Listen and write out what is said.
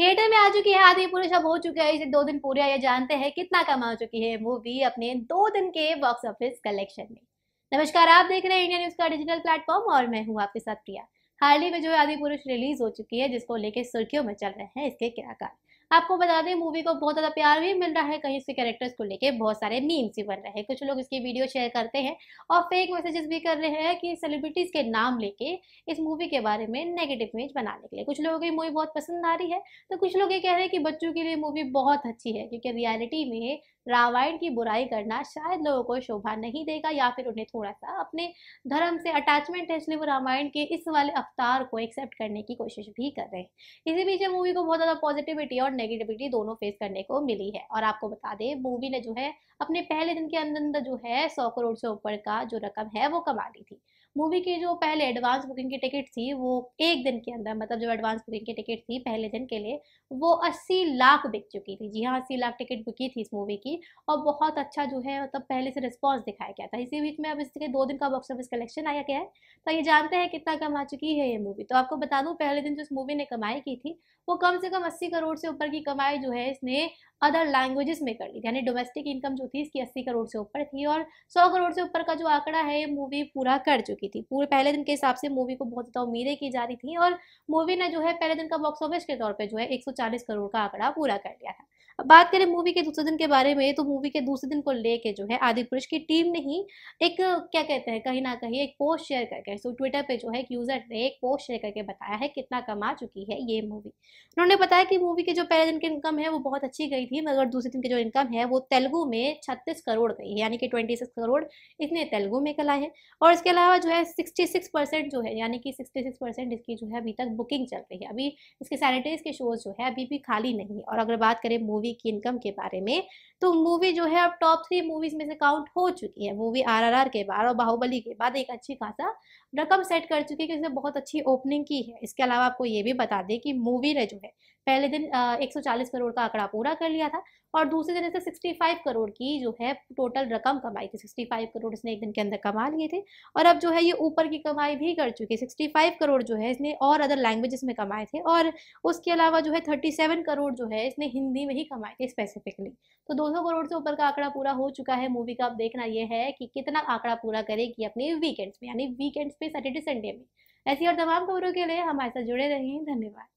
theatre में आ चुकी है आदि पुरुष अब हो चुके हैं इसे दो दिन पूरे ये जानते हैं कितना कमा चुकी है मूवी अपने दो दिन के बॉक्स ऑफिस कलेक्शन में नमस्कार आप देख रहे हैं इंडिया न्यूज का डिजिटल प्लेटफॉर्म और मैं हूँ आपके साथ प्रिया हाल ही में जो है आदि पुरुष रिलीज हो चुकी है जिसको लेके सुर्खियों में चल रहे हैं इसके किराकार आपको बता दें मूवी को बहुत ज़्यादा प्यार भी मिल रहा है कहीं से कैरेक्टर्स को लेके बहुत सारे मीम्स भी बन रहे हैं कुछ लोग इसकी वीडियो शेयर करते हैं और फेक मैसेजेस भी कर रहे हैं कि सेलिब्रिटीज़ के नाम लेके इस मूवी के बारे में नेगेटिव इमेज बनाने के लिए कुछ लोगों की मूवी बहुत पसंद आ रही है तो कुछ लोग ये कह रहे हैं कि बच्चों के लिए मूवी बहुत अच्छी है क्योंकि रियलिटी में रामायण की बुराई करना शायद लोगों को शोभा नहीं देगा या फिर उन्हें थोड़ा सा अपने धर्म से अटैचमेंट है इसलिए वो रामायण के इस वाले अवतार को एक्सेप्ट करने की कोशिश भी कर रहे हैं इसी बीच मूवी को बहुत ज़्यादा पॉजिटिविटी और नेगेटिविटी दोनों फेस करने को मिली है और आपको बता दें मूवी ने जो है अपने पहले दिन के अंदर जो है सौ करोड़ से ऊपर का जो रकम है वो कमा ली थी मूवी की जो पहले एडवांस बुकिंग की टिकट थी वो एक दिन के अंदर मतलब जो एडवांस बुकिंग की टिकट थी पहले दिन के लिए वो अस्सी लाख बिक चुकी थी जी हाँ अस्सी लाख टिकट बुकी थी इस मूवी की और बहुत अच्छा जो है मतलब पहले से रिस्पॉन्स दिखाया गया था इसी बीच में अब इसके दो दिन का बॉक्स ऑफिस कलेक्शन आया गया है तो ये जानते हैं कितना कमा चुकी है ये मूवी तो आपको बता दूँ पहले दिन जो इस मूवी ने कमाई की थी वो कम से कम अस्सी करोड़ से ऊपर की कमाई जो है इसने अदर लैंग्वेजेस में कर ली यानी डोमेस्टिक इनकम जो थी इसकी अस्सी करोड़ से ऊपर थी और सौ करोड़ से ऊपर का जो आंकड़ा है ये मूवी पूरा कर चुकी थी पूरे पहले दिन के हिसाब से मूवी को बहुत ज़्यादा उम्मीदें की जा रही थी और मूवी ने जो है पहले दिन का बॉक्स ऑफिस के तौर पर जो है एक करोड़ का आंकड़ा पूरा कर लिया था अब बात करें मूवी के दूसरे दिन के बारे में तो मूवी के दूसरे दिन को लेके जो है आदि पुरुष की टीम ने ही एक क्या कहते हैं कहीं ना कहीं एक पोस्ट शेयर करके सो ट्विटर पे जो है एक यूजर ने एक पोस्ट शेयर करके बताया है कितना कमा चुकी है ये मूवी उन्होंने बताया कि मूवी के जो पहले दिन की इनकम है वो बहुत अच्छी गई थी मगर दूसरे दिन की जो इनकम है वो तेलुगु में छत्तीस करोड़ गई है यानी कि ट्वेंटी सिक्स करोड़ इसने तेलुगु में कला है और इसके अलावा जो है सिक्सटी सिक्स परसेंट जो है यानी कि सिक्सटी सिक्स परसेंट इसकी जो है अभी तक बुकिंग चल रही है अभी इसके सैनिटाइज के शोज जो है अभी भी खाली नहीं है और अगर बात करें मूवी की इनकम के बारे में तो मूवी जो है अब टॉप थ्री मूवीज में से काउंट हो चुकी है मूवी आरआरआर के बाद और बाहुबली के बाद एक अच्छी खासा रकम सेट कर चुकी है कि उसने बहुत अच्छी ओपनिंग की है इसके अलावा आपको ये भी बता दें कि मूवी ने जो है पहले दिन एक करोड़ का आंकड़ा पूरा कर लिया था और दूसरे दिन इसने 65 करोड़ की जो है टोटल रकम कमाई थी 65 करोड़ इसने एक दिन के अंदर कमा लिए थे और अब जो है ये ऊपर की कमाई भी कर चुकी है 65 करोड़ जो है इसने और अदर लैंग्वेजेस में कमाए थे और उसके अलावा जो है 37 करोड़ जो है इसने हिंदी में ही कमाए थे स्पेसिफिकली तो दो करोड़ से ऊपर का आंकड़ा पूरा हो चुका है मूवी का अब देखना यह है कि कितना आंकड़ा पूरा करेगी अपने वीकेंड्स में यानी वीकेंड्स पे सैटरडे संडे में ऐसी और तमाम खबरों के लिए हमारे साथ जुड़े रहें धन्यवाद